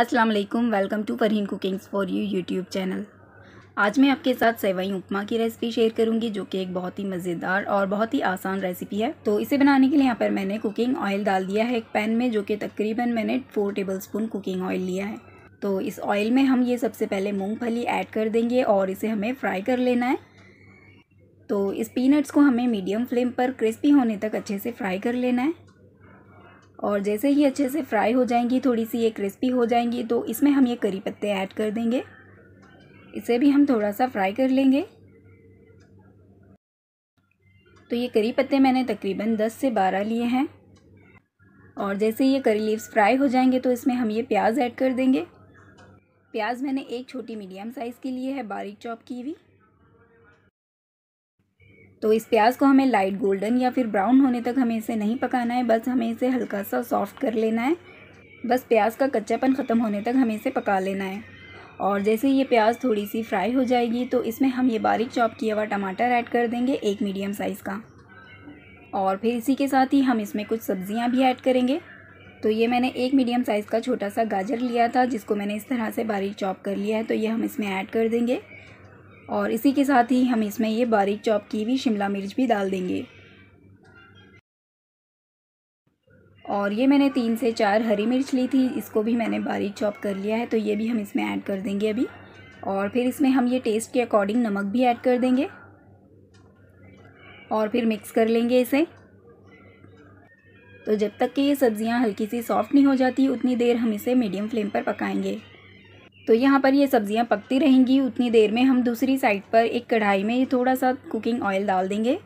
अस्सलाम वालेकुम welcome to Farheen cookings for you YouTube channel आज मैं आपके साथ सेवई उपमा की रेसिपी शेयर करूंगी जो कि एक बहुत ही मज़ेदार और बहुत ही आसान रेसिपी है तो इसे बनाने के लिए यहाँ पर मैंने कुकिंग ऑयल डाल दिया है एक पैन में जो कि तकरीबन मैंने four tablespoon cooking oil लिया है तो इस ऑयल में हम ये सबसे पहले मूँगफली ऐड कर देंगे और इसे हमें फ्राई कर लेना है तो इस पीनट्स को हमें मीडियम फ्लेम पर क्रिस्पी होने तक अच्छे से फ्राई कर लेना है और जैसे ही अच्छे से फ्राई हो जाएंगी थोड़ी सी ये क्रिस्पी हो जाएंगी तो इसमें हम ये करी पत्ते ऐड कर देंगे इसे भी हम थोड़ा सा फ्राई कर लेंगे तो ये करी पत्ते मैंने तकरीबन 10 से 12 लिए हैं और जैसे ये करी लीव्स फ्राई हो जाएंगे तो इसमें हम ये प्याज ऐड कर देंगे प्याज मैंने एक छोटी मीडियम साइज़ की लिए है बारीक चॉप की हुई तो इस प्याज को हमें लाइट गोल्डन या फिर ब्राउन होने तक हमें इसे नहीं पकाना है बस हमें इसे हल्का सा सॉफ्ट कर लेना है बस प्याज का कच्चापन ख़त्म होने तक हमें इसे पका लेना है और जैसे ये प्याज थोड़ी सी फ्राई हो जाएगी तो इसमें हम ये बारीक चॉप किया हुआ टमाटर ऐड कर देंगे एक मीडियम साइज़ का और फिर इसी के साथ ही हम इसमें कुछ सब्ज़ियाँ भी ऐड करेंगे तो ये मैंने एक मीडियम साइज़ का छोटा सा गाजर लिया था जिसको मैंने इस तरह से बारीक चॉप कर लिया है तो ये हम इसमें ऐड कर देंगे और इसी के साथ ही हम इसमें ये बारीक चॉप की हुई शिमला मिर्च भी डाल देंगे और ये मैंने तीन से चार हरी मिर्च ली थी इसको भी मैंने बारीक चॉप कर लिया है तो ये भी हम इसमें ऐड कर देंगे अभी और फिर इसमें हम ये टेस्ट के अकॉर्डिंग नमक भी ऐड कर देंगे और फिर मिक्स कर लेंगे इसे तो जब तक कि ये सब्ज़ियाँ हल्की सी सॉफ्ट नहीं हो जाती उतनी देर हम इसे मीडियम फ्लेम पर पकाएंगे तो यहाँ पर ये सब्ज़ियाँ पकती रहेंगी उतनी देर में हम दूसरी साइड पर एक कढ़ाई में थोड़ा सा कुकिंग ऑयल डाल देंगे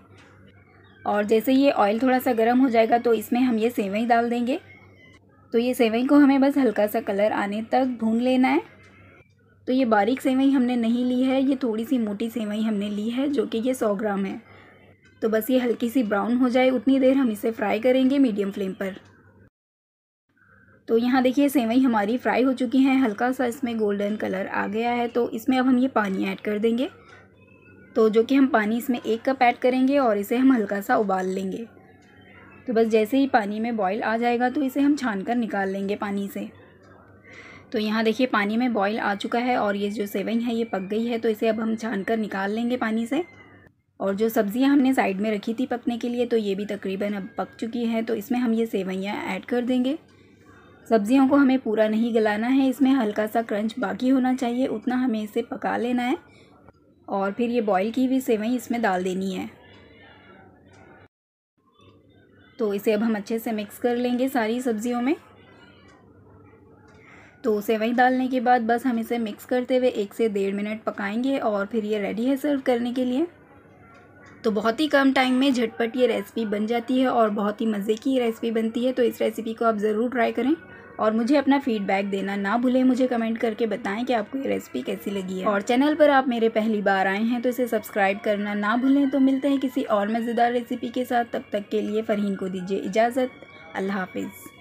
और जैसे ये ऑयल थोड़ा सा गर्म हो जाएगा तो इसमें हम ये सेवई डाल देंगे तो ये सेवई को हमें बस हल्का सा कलर आने तक भून लेना है तो ये बारीक सेवई हमने नहीं ली है ये थोड़ी सी मोटी सेवई हमने ली है जो कि ये सौ ग्राम है तो बस ये हल्की सी ब्राउन हो जाए उतनी देर हम इसे फ्राई करेंगे मीडियम फ्लेम पर तो यहाँ देखिए सेवई हमारी फ्राई हो चुकी हैं हल्का सा इसमें गोल्डन कलर आ गया है तो इसमें अब हम ये पानी ऐड कर देंगे तो जो कि हम पानी इसमें एक कप ऐड करेंगे और इसे हम हल्का सा उबाल लेंगे तो बस जैसे ही पानी में बॉईल आ जाएगा तो इसे हम छान कर निकाल लेंगे पानी से तो यहाँ देखिए पानी में बॉईल आ चुका है और ये जो सेवई है ये पक गई है तो इसे अब हम छान कर निकाल लेंगे पानी से और जो सब्ज़ियाँ हमने साइड में रखी थी पकने के लिए तो ये भी तकरीबन अब पक चुकी हैं तो इसमें हम ये सेवैयाँ ऐड कर देंगे सब्जियों को हमें पूरा नहीं गलाना है इसमें हल्का सा क्रंच बाकी होना चाहिए उतना हमें इसे पका लेना है और फिर ये बॉईल की हुई सेवई इसमें डाल देनी है तो इसे अब हम अच्छे से मिक्स कर लेंगे सारी सब्जियों में तो सेवई डालने के बाद बस हम इसे मिक्स करते हुए एक से डेढ़ मिनट पकाएंगे और फिर ये रेडी है सर्व करने के लिए तो बहुत ही कम टाइम में झटपट ये रेसिपी बन जाती है और बहुत ही मज़े की रेसिपी बनती है तो इस रेसिपी को आप ज़रूर ट्राई करें और मुझे अपना फीडबैक देना ना भूलें मुझे कमेंट करके बताएं कि आपको ये रेसिपी कैसी लगी है और चैनल पर आप मेरे पहली बार आए हैं तो इसे सब्सक्राइब करना ना भूलें तो मिलते हैं किसी और मज़ेदार रेसिपी के साथ तब तक के लिए फ़रहीन को दीजिए इजाज़त अल्लाह हाफिज़